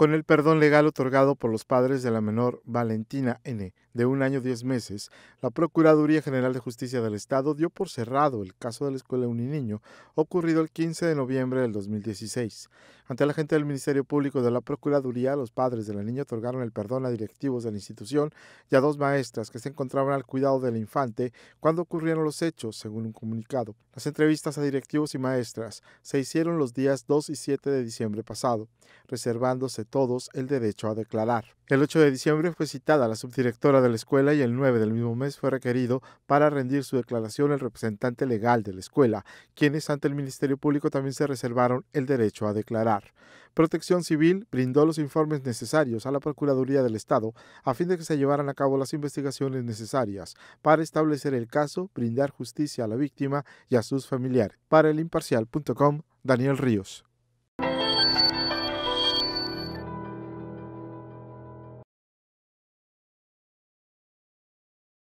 Con el perdón legal otorgado por los padres de la menor Valentina N., de un año diez meses, la Procuraduría General de Justicia del Estado dio por cerrado el caso de la Escuela Uniniño, ocurrido el 15 de noviembre del 2016. Ante la gente del Ministerio Público de la Procuraduría, los padres de la niña otorgaron el perdón a directivos de la institución y a dos maestras que se encontraban al cuidado del infante cuando ocurrieron los hechos, según un comunicado. Las entrevistas a directivos y maestras se hicieron los días 2 y 7 de diciembre pasado, reservándose todos el derecho a declarar. El 8 de diciembre fue citada la subdirectora de la escuela y el 9 del mismo mes fue requerido para rendir su declaración el representante legal de la escuela, quienes ante el Ministerio Público también se reservaron el derecho a declarar. Protección Civil brindó los informes necesarios a la Procuraduría del Estado a fin de que se llevaran a cabo las investigaciones necesarias para establecer el caso, brindar justicia a la víctima y a sus familiares. Para el imparcial.com, Daniel Ríos.